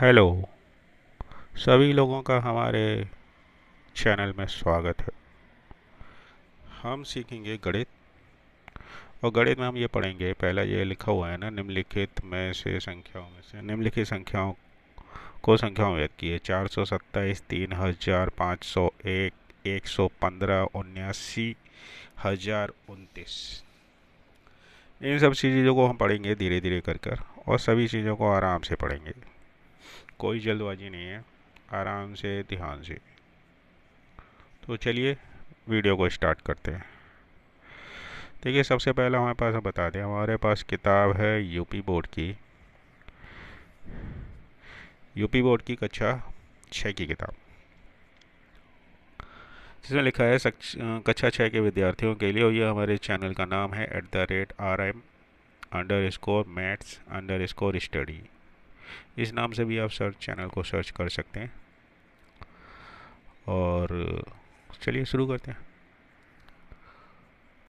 hello सभी लोगों का हमारे चैनल में स्वागत है हम सीखेंगे गणित और गणित में हम ये पढ़ेंगे पहला ये लिखा हुआ है ना निम्नलिखित में से संख्याओं में से निम्नलिखित संख्याओं को संख्याओं व्यक्त किए चार सौ सत्ताईस तीन हजार पाँच सौ एक एक सौ पंद्रह उन्यासी हजार उनतीस इन सब चीज़ों को हम पढ़ेंगे धीरे धीरे कर कर और सभी चीज़ों को आराम से पढ़ेंगे कोई जल्दबाजी नहीं है आराम से ध्यान से तो चलिए वीडियो को स्टार्ट करते हैं देखिए सबसे पहला हमारे पास हम बता दें हमारे पास किताब है यूपी बोर्ड की यूपी बोर्ड की कक्षा छः की किताब जिसमें लिखा है कक्षा छः के विद्यार्थियों के लिए और ये हमारे चैनल का नाम है at the rate R M underscore maths underscore study इस नाम से भी आप सर्च चैनल को सर्च कर सकते हैं और चलिए शुरू करते हैं